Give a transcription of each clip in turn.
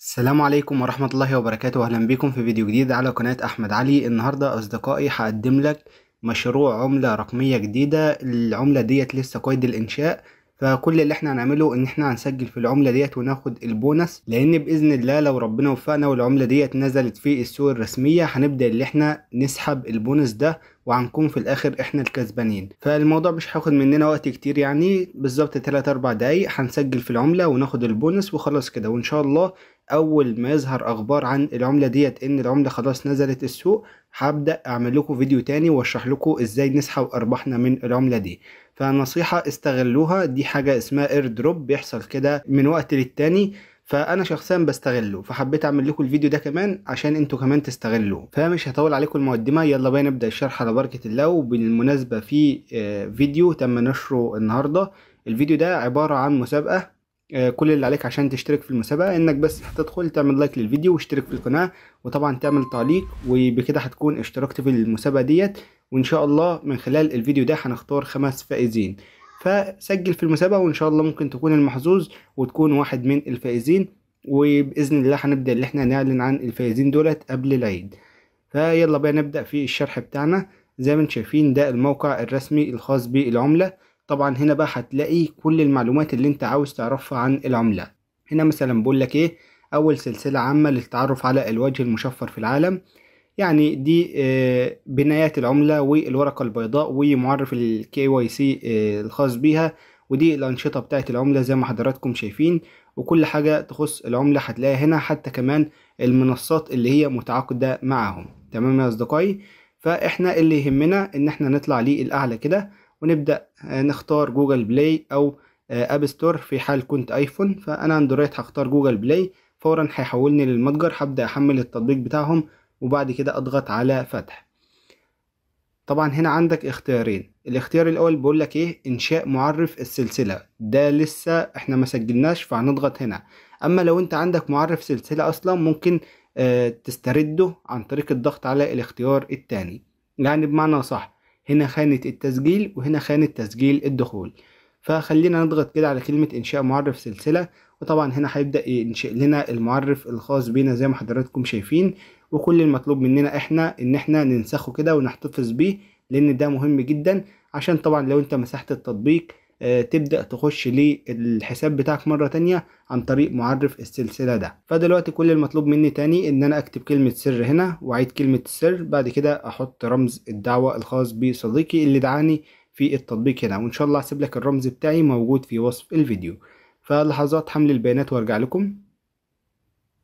السلام عليكم ورحمة الله وبركاته أهلا بكم في فيديو جديد على قناة أحمد علي النهاردة أصدقائي هقدم لك مشروع عملة رقمية جديدة العملة ديت لسه قيد الإنشاء فكل اللي احنا هنعمله ان احنا هنسجل في العملة ديت وناخد البونص لان باذن الله لو ربنا وفقنا والعملة ديت نزلت في السوق الرسمية هنبدأ اللي احنا نسحب البونص ده وهنكون في الاخر احنا الكسبانين فالموضوع مش هياخد مننا وقت كتير يعني بالظبط 3 4 دقايق هنسجل في العمله وناخد البونص وخلاص كده وان شاء الله اول ما يظهر اخبار عن العمله ديت ان العمله خلاص نزلت السوق هبدا اعمل لكم فيديو تاني واشرح لكم ازاي نسحب ارباحنا من العمله دي فنصيحه استغلوها دي حاجه اسمها اير دروب بيحصل كده من وقت للتاني فانا شخصيا بستغله فحبيت اعمل لكم الفيديو ده كمان عشان انتوا كمان تستغلوه فمش هطول عليكم المقدمه يلا بينا نبدا الشرح على بركه الله وبالمناسبه في آه، فيديو تم نشره النهارده الفيديو ده عباره عن مسابقه آه، كل اللي عليك عشان تشترك في المسابقة انك بس هتدخل تعمل لايك للفيديو واشترك في القناة وطبعا تعمل تعليق وبكده هتكون اشتركت في المسابقة ديت وان شاء الله من خلال الفيديو ده هنختار خمس فائزين فسجل في المسابقة وإن شاء الله ممكن تكون المحظوظ وتكون واحد من الفائزين وبإذن الله هنبدأ اللي احنا نعلن عن الفائزين دولت قبل العيد فيلا بقى نبدأ في الشرح بتاعنا زي ما انتم شايفين ده الموقع الرسمي الخاص بالعملة طبعا هنا بقى هتلاقي كل المعلومات اللي انت عاوز تعرفها عن العملة هنا مثلا بقول لك ايه أول سلسلة عامة للتعرف على الوجه المشفر في العالم يعني دي آه، بنايات العملة والورقة البيضاء ومعرف الكي واي آه، سي الخاص بيها ودي الأنشطة بتاعة العملة زي ما حضراتكم شايفين وكل حاجة تخص العملة هتلاقيها هنا حتى كمان المنصات اللي هي متعاقدة معاهم تمام يا أصدقائي فإحنا اللي يهمنا إن إحنا نطلع للأعلى كده ونبدأ آه، نختار جوجل بلاي أو اب ستور في حال كنت ايفون فانا اندرويد هختار جوجل بلاي فورا هيحولني للمتجر هبدا احمل التطبيق بتاعهم وبعد كده اضغط على فتح طبعا هنا عندك اختيارين الاختيار الاول بيقول لك ايه انشاء معرف السلسله ده لسه احنا ما سجلناش فهنضغط هنا اما لو انت عندك معرف سلسله اصلا ممكن آه، تسترده عن طريق الضغط على الاختيار الثاني يعني بمعنى صح هنا خانه التسجيل وهنا خانه تسجيل الدخول فخلينا نضغط كده على كلمه انشاء معرف سلسله وطبعا هنا هيبدا ينشئ لنا المعرف الخاص بينا زي ما حضراتكم شايفين وكل المطلوب مننا احنا ان احنا ننسخه كده ونحتفظ بيه لان ده مهم جدا عشان طبعا لو انت مسحت التطبيق آه، تبدأ تخش للحساب بتاعك مرة تانية عن طريق معرف السلسلة ده فدلوقتي كل المطلوب مني تاني ان انا اكتب كلمة سر هنا واعيد كلمة السر بعد كده احط رمز الدعوة الخاص بصديقي اللي دعاني في التطبيق هنا وان شاء الله هسيب لك الرمز بتاعي موجود في وصف الفيديو فلحظات حمل البيانات وارجع لكم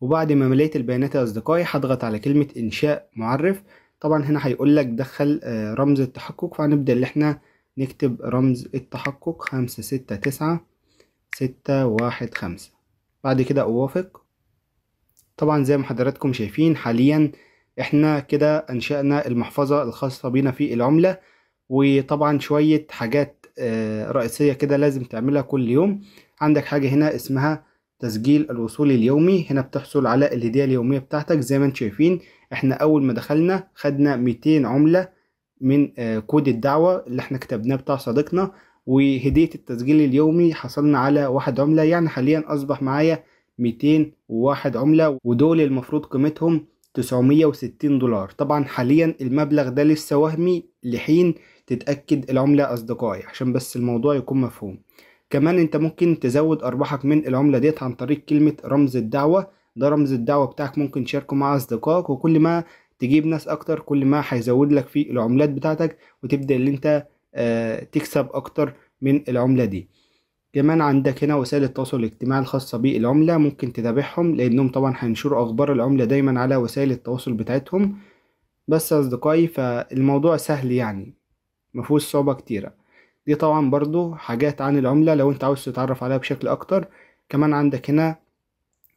وبعد ما مليت البيانات يا أصدقائي هضغط على كلمة إنشاء معرف طبعا هنا هيقول لك دخل آه، رمز التحقق فهنبدأ اللي احنا نكتب رمز التحقق خمسة ستة تسعة ستة واحد خمسة بعد كده أوافق طبعا زي ما حضراتكم شايفين حاليا احنا كده أنشأنا المحفظة الخاصة بينا في العملة وطبعا شوية حاجات آه، رئيسية كده لازم تعملها كل يوم عندك حاجة هنا اسمها تسجيل الوصول اليومي هنا بتحصل على الهدية اليومية بتاعتك زي ما انتم شايفين احنا اول ما دخلنا خدنا 200 عملة من آه، كود الدعوة اللي احنا كتبناه بتاع صديقنا وهدية التسجيل اليومي حصلنا على واحد عملة يعني حاليا اصبح معايا 201 عملة ودول المفروض قيمتهم 960 دولار طبعا حاليا المبلغ ده لسه وهمي لحين تتأكد العملة أصدقائي عشان بس الموضوع يكون مفهوم كمان انت ممكن تزود ارباحك من العمله ديت عن طريق كلمه رمز الدعوه ده رمز الدعوه بتاعك ممكن تشاركه مع اصدقائك وكل ما تجيب ناس اكتر كل ما هيزود لك في العملات بتاعتك وتبدا اللي انت آه، تكسب اكتر من العمله دي كمان عندك هنا وسائل التواصل الاجتماعي الخاصة بالعملة ممكن تتابعهم لأنهم طبعا هينشروا أخبار العملة دايما على وسائل التواصل بتاعتهم بس أصدقائي فالموضوع سهل يعني مفهوش صعوبة كتيرة دي طبعا برضو حاجات عن العملة لو انت عاوز تتعرف عليها بشكل اكتر كمان عندك هنا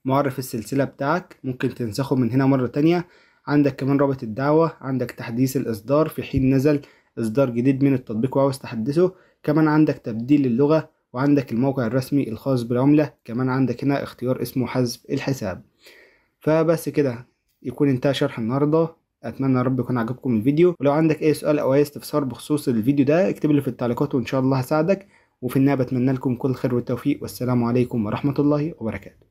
معرف السلسلة بتاعك ممكن تنسخه من هنا مرة تانية عندك كمان رابط الدعوة عندك تحديث الإصدار في حين نزل إصدار جديد من التطبيق وعاوز تحدثه كمان عندك تبديل اللغة وعندك الموقع الرسمي الخاص بالعملة كمان عندك هنا اختيار اسمه حذف الحساب فبس كده يكون انتهى شرح النهاردة اتمنى يا رب يكون عجبكم الفيديو ولو عندك اي سؤال او اي استفسار بخصوص الفيديو ده اكتب لي في التعليقات وان شاء الله هساعدك وفي النهايه بتمنى لكم كل خير والتوفيق والسلام عليكم ورحمه الله وبركاته